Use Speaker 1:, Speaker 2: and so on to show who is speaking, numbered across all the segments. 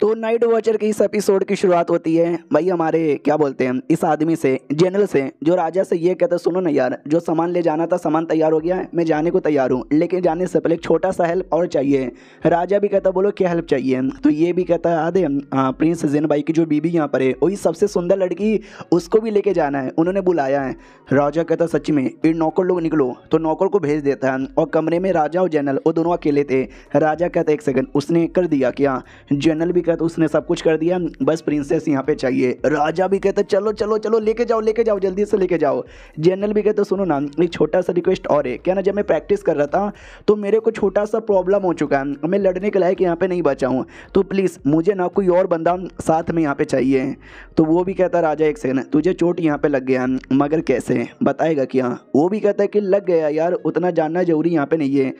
Speaker 1: तो night watcher की इस एपिसोड की शुरुआत होती है भाई हमारे क्या बोलते हैं इस आदमी से जनरल से जो राजा से ये कहता सुनो ना यार जो सामान ले जाना था सामान तैयार हो गया है मैं जाने को तैयार हूँ लेकिन जाने से पहले एक छोटा सा हेल्प और चाहिए राजा भी कहता बोलो क्या हेल्प चाहिए तो ये भी कहता है आधे प्रिंस जिन भाई की जो बीबी यहाँ पर है वही सबसे सुंदर लड़की उसको भी लेके जाना है उन्होंने बुलाया है राजा कहता सच में ये नौकर लोग निकलो तो नौकर को भेज देता है और कमरे में राजा और जनरल वो दोनों अकेले थे राजा कहता एक सेकंड उसने कर दिया क्या जनरल भी कहता तो उसने सब कुछ कर दिया बस प्रिंसेस यहाँ पे चाहिए राजा भी कहते चलो चलो चलो लेके जाओ लेके जाओ जल्दी से लेके जाओ जनरल भी कहते सुनो ना एक छोटा सा रिक्वेस्ट और है क्या ना जब मैं प्रैक्टिस कर रहा था तो मेरे को छोटा सा प्रॉब्लम हो चुका है मैं लड़ने के लायक यहाँ पर नहीं बचा हूँ तो प्लीज़ मुझे ना कोई और बंदा साथ में यहाँ पर चाहिए तो वो भी कहता राजा एक सेकंड तुझे चोट यहाँ पर लग गया मगर कैसे बताएगा क्या वो भी कहता है कि लग गया यार उतना जानना जरूरी यहाँ पर नहीं है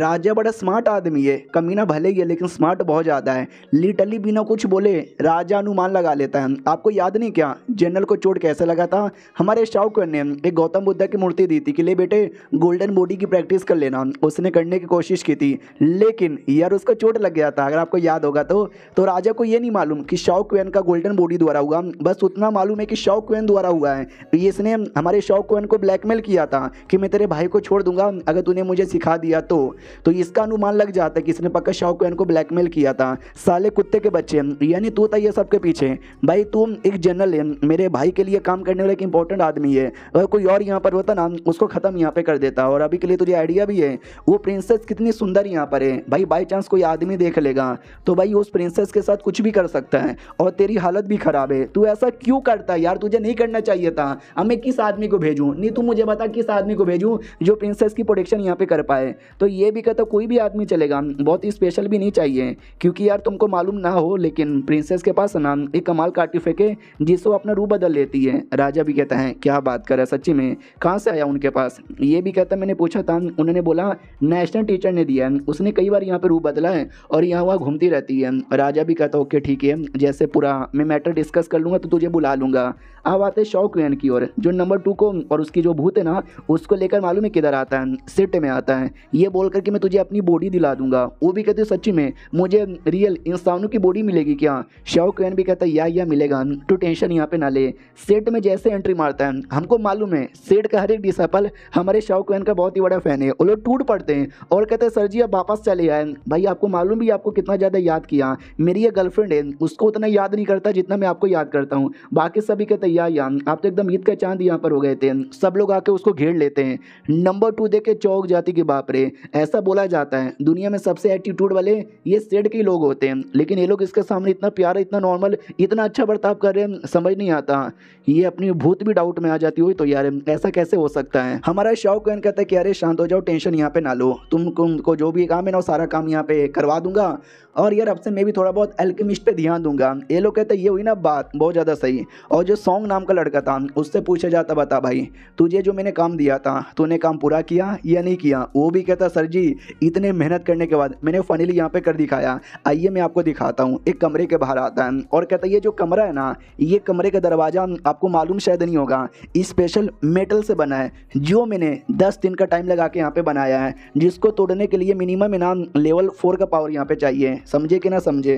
Speaker 1: राजा बड़ा स्मार्ट आदमी है कमीना भले ही है लेकिन स्मार्ट बहुत ज़्यादा है लिटल खाली बिना कुछ बोले राजा अनुमान लगा लेता है आपको याद नहीं क्या जनरल को चोट कैसे लगा था हमारे शाहकर ने एक गौतम बुद्धा की मूर्ति दी थी कि ले बेटे गोल्डन बॉडी की प्रैक्टिस कर लेना उसने करने की कोशिश की थी लेकिन यार उसका चोट लग गया था अगर आपको याद होगा तो तो राजा को ये नहीं मालूम कि शाह क्वेन का गोल्डन बॉडी द्वारा हुआ बस उतना मालूम है कि शाह क्वेन द्वारा हुआ है इसने हमारे शाह क्वेन को ब्लैकमेल किया था कि मैं तेरे भाई को छोड़ दूंगा अगर तूने मुझे सिखा दिया तो तो इसका अनुमान लग जाता है कि इसने पक्का शाह क्वेन को ब्लैकमेल किया था साले कुत्ते के बच्चे यानी तू तो ये सब के पीछे भाई तू एक जनरल है मेरे भाई के लिए काम करने वाला एक इंपॉर्टेंट आदमी है अगर कोई और यहाँ पर होता ना उसको ख़त्म यहाँ पे कर देता और अभी के लिए तुझे आइडिया भी है वो प्रिंसेस कितनी सुंदर यहाँ पर है भाई बाई चांस कोई आदमी देख लेगा तो भाई उस प्रिंसेस के साथ कुछ भी कर सकता है और तेरी हालत भी ख़राब है तू ऐसा क्यों करता है यार तुझे नहीं करना चाहिए था अब मैं किस आदमी को भेजूँ नहीं तू मुझे बता किस आदमी को भेजूँ जो प्रिंसेस की प्रोटेक्शन यहाँ पे कर पाए तो ये भी कहता तो कोई भी आदमी चलेगा बहुत ही स्पेशल भी नहीं चाहिए क्योंकि यार तुमको मालूम ना हो लेकिन प्रिंसेस के पास नाम एक कमाल का आर्टिफेक है जिससे वो अपना रूप बदल लेती है राजा भी कहता है क्या बात कर रहा सच्ची में कहाँ से आया उनके पास ये भी कहता मैंने पूछा था उन्होंने बोला नेशनल टीचर ने दिया उसने कई बार यहाँ पर रूप बदला है और यहाँ वहाँ घूमती रहती है राजा भी कहता ओके ठीक है जैसे पूरा मैं मैटर डिस्कस कर लूँगा तो तुझे बुला लूँगा अब आते शौक शौकयन की ओर जो नंबर टू को और उसकी जो भूत है ना उसको लेकर मालूम है किधर आता है सिट में आता है ये बोल करके मैं तुझे अपनी बॉडी दिला दूंगा वो भी कहते सच्ची में मुझे रियल इंसानों की बॉडी मिलेगी क्या शाओ कैन भी कहता है या या मिलेगा तो टेंशन यहाँ पे ना ले सेट में जैसे एंट्री मारता है हमको मालूम है सेट का हर एक डिसपल हमारे शाओ कैन का बहुत ही बड़ा फैन है वो लोग टूट पड़ते हैं और कहते हैं सर जी आप वापस चले आए भाई आपको मालूम भी आपको कितना ज़्यादा याद किया मेरी ये गर्लफ्रेंड है उसको उतना याद नहीं करता जितना मैं आपको याद करता हूँ बाकी सभी कहते हैं या या आप तो एकदम ईद का चांद यहाँ पर हो गए थे सब लोग आके उसको घेर लेते हैं नंबर टू देख के चौक जाती कि बाप रे ऐसा बोला जाता है दुनिया में सबसे एटीट्यूड वाले ये सेट के लोग होते हैं लेकिन ये लोग इसके सामने इतना प्यारा इतना नॉर्मल इतना अच्छा बर्ताव कर रहे हैं समझ नहीं आता ये अपनी भूत भी डाउट में आ जाती हुई तो यार ऐसा कैसे हो सकता है हमारा शौक कहन कहता है कि अरे शांत हो जाओ टेंशन यहाँ पे ना लो तुम तुमको जो भी काम है ना वो सारा काम यहाँ पे करवा दूंगा और यार अब से मैं भी थोड़ा बहुत एल्केमिस्ट पे ध्यान दूंगा ये लोग कहते ये हुई ना बात बहुत ज़्यादा सही और जो सॉन्ग नाम का लड़का था उससे पूछा जाता बता भाई तुझे जो मैंने काम दिया था तूने काम पूरा किया या नहीं किया वो भी कहता सर जी इतने मेहनत करने के बाद मैंने फाइनली यहाँ पे कर दिखाया आइए मैं आपको दिखाता आता हूँ एक कमरे के बाहर आता है और कहता है ये जो कमरा है ना ये कमरे का दरवाज़ा आपको मालूम शायद नहीं होगा स्पेशल मेटल से बना है जो मैंने दस दिन का टाइम लगा के यहाँ पे बनाया है जिसको तोड़ने के लिए मिनिमम इनाम लेवल फोर का पावर यहाँ पे चाहिए समझे कि ना समझे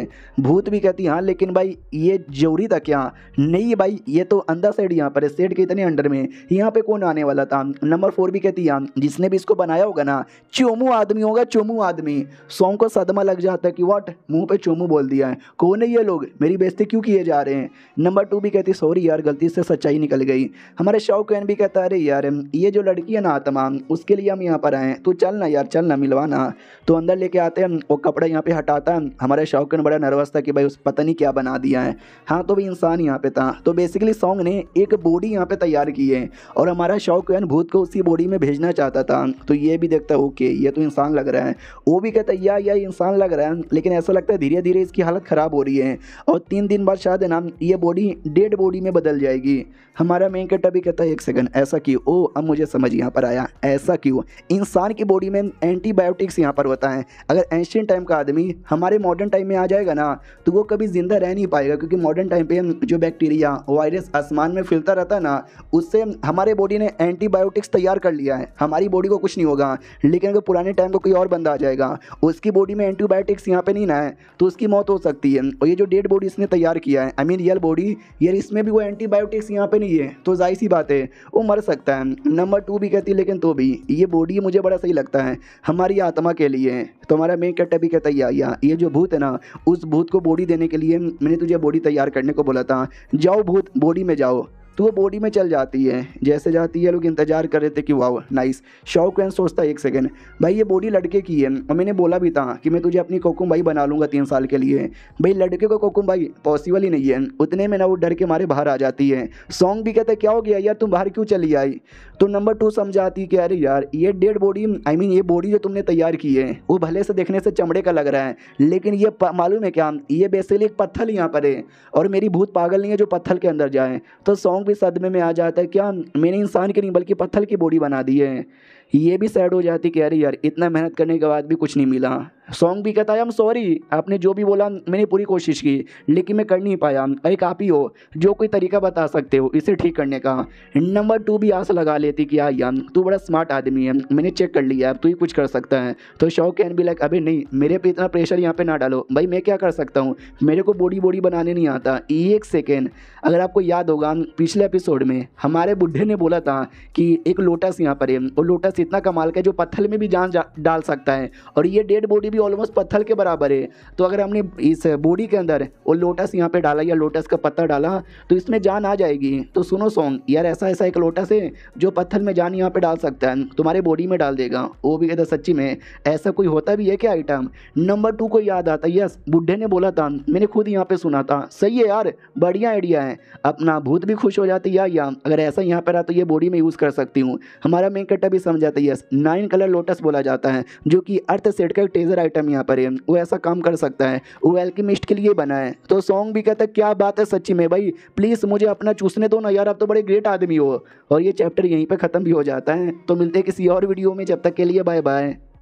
Speaker 1: भूत भी कहती हाँ लेकिन भाई ये जरूरी था क्या नहीं भाई ये तो अंदर साइड यहाँ पर है सेट के इतने अंडर में यहाँ पे कौन आने वाला था नंबर फोर भी कहती है हाँ, जिसने भी इसको बनाया होगा ना चोमू आदमी होगा चोमू आदमी सॉन्ग को सदमा लग जाता है कि वॉट मुँह पे चोमू बोल बोल दिया है कौन है ये लोग मेरी बेजती क्यों किए जा रहे हैं नंबर टू भी कहती सॉरी यार गलती से सच्चाई निकल गई हमारे शौकैन भी कहता अरे यार ये जो लड़की है ना आत्मा उसके लिए हम यहाँ पर आए तो चल ना यार चल ना मिलवाना तो अंदर लेके आते हैं वो कपड़ा यहाँ पे हटाता है हमारे शौकन बड़ा नर्वस था कि भाई उस पता नहीं क्या बना दिया है हाँ तो भी इंसान यहाँ पे था तो बेसिकली सॉन्ग ने एक बॉडी यहाँ पे तैयार की है और हमारा शौकन भूत को उसी बॉडी में भेजना चाहता था तो ये भी देखता ओके ये तो इंसान लग रहा है वो भी कहता या या इंसान लग रहा है लेकिन ऐसा लगता है धीरे धीरे इस उसकी हालत ख़राब हो रही है और तीन दिन बाद शायद नाम ये बॉडी डेड बॉडी में बदल जाएगी हमारा वेंकट भी कहता है एक सेकंड ऐसा क्यों ओ अब मुझे समझ यहाँ पर आया ऐसा क्यों इंसान की बॉडी में एंटीबायोटिक्स यहाँ पर होता है अगर एंशियन टाइम का आदमी हमारे मॉडर्न टाइम में आ जाएगा ना तो वो कभी ज़िंदा रह नहीं पाएगा क्योंकि मॉडर्न टाइम पर जो बैक्टीरिया वायरस आसमान में फैलता रहता है ना उससे हमारे बॉडी ने एंटीबायोटिक्स तैयार कर लिया है हमारी बॉडी को कुछ नहीं होगा लेकिन अगर पुराने टाइम को कोई और बंदा आ जाएगा उसकी बॉडी में एंटीबायोटिक्स यहाँ पर नहीं ना है तो उसकी मौत मौत हो सकती है और ये जो डेड बॉडी इसने तैयार किया है आई मीन रियल बॉडी ये इसमें भी वो एंटीबायोटिक्स यहाँ पे नहीं है तो जाहिर सी बात है वो मर सकता है नंबर टू भी कहती है लेकिन तो भी ये बॉडी मुझे बड़ा सही लगता है हमारी आत्मा के लिए तो हमारा मेन कट्टा भी कहता है या ये जो भूत है ना उस भूत को बॉडी देने के लिए मैंने तुझे बॉडी तैयार करने को बोला था जाओ भूत बॉडी में जाओ तो वो बॉडी में चल जाती है जैसे जाती है लोग इंतजार कर रहे थे कि वाह नाइस शौक वैन सोचता है एक सेकेंड भाई ये बॉडी लड़के की है और मैंने बोला भी था कि मैं तुझे अपनी कोकुम भाई बना लूँगा तीन साल के लिए भाई लड़के को कोकुम भाई पॉसिबल ही नहीं है उतने में ना वो डर के मारे बाहर आ जाती है सॉन्ग भी कहता है क्या हो गया यार तुम बाहर क्यों चली आई तो नंबर टू समझाती कि अरे यार ये डेड बॉडी आई मीन ये बॉडी जो तुमने तैयार की है वो भले से देखने से चमड़े का लग रहा है लेकिन ये मालूम है क्या ये बेसिकली एक पत्थर यहाँ पर है और मेरी भूत पागल नहीं है जो पत्थर के अंदर जाए तो सॉन्ग भी सदमे में आ जाता है क्या मैंने इंसान की नहीं बल्कि पत्थर की बॉडी बना दी है ये भी सैड हो जाती कि अरे यार इतना मेहनत करने के बाद भी कुछ नहीं मिला सॉन्ग भी कहता है हम सॉरी आपने जो भी बोला मैंने पूरी कोशिश की लेकिन मैं कर नहीं पाया एक आप ही हो जो कोई तरीका बता सकते हो इसे ठीक करने का नंबर टू भी आस लगा लेती कि यार हाँ यार तू बड़ा स्मार्ट आदमी है मैंने चेक कर लिया अब तू ही कुछ कर सकता है तो शौक कैन भी लाइक अभी नहीं मेरे पे इतना प्रेशर यहाँ पे ना डालो भाई मैं क्या कर सकता हूँ मेरे को बॉडी बॉडी बनाने नहीं आता एक सेकेंड अगर आपको याद होगा पिछले एपिसोड में हमारे बुढ़े ने बोला था कि एक लोटस यहाँ पर है और लोटस इतना कमाल का है जो पत्थर में भी जान जा, डाल सकता है और ये डेड बॉडी भी ऑलमोस्ट पत्थर के बराबर है तो अगर हमने इस बॉडी के अंदर वो लोटस यहाँ पे डाला या लोटस का पत्ता डाला तो इसमें जान आ जाएगी तो सुनो सॉन्ग यार ऐसा ऐसा एक लोटस है जो पत्थर में जान यहाँ पे डाल सकता है तुम्हारे बॉडी में डाल देगा वो भी कहता सच्ची में ऐसा कोई होता भी है क्या आइटम नंबर टू को याद आता यस बुढ़े ने बोला था मैंने खुद यहाँ पर सुना था सही है यार बढ़िया आइडिया है अपना भूत भी खुश हो जाती या, या अगर ऐसा यहाँ पर रहा तो ये बॉडी में यूज़ कर सकती हूँ हमारा मेन कट्टा भी समझ जाता है यस नाइन कलर लोटस बोला जाता है जो कि अर्थ सेट का टेजर आइटम यहाँ पर है वो ऐसा काम कर सकता है वो एल्किमिस्ट के लिए बना है तो सॉन्ग भी कहता है क्या बात है सच्ची में भाई प्लीज़ मुझे अपना चूसने दो ना यार आप तो बड़े ग्रेट आदमी हो और ये चैप्टर यहीं पर ख़त्म भी हो जाता है तो मिलते हैं किसी और वीडियो में जब तक के लिए बाय बाय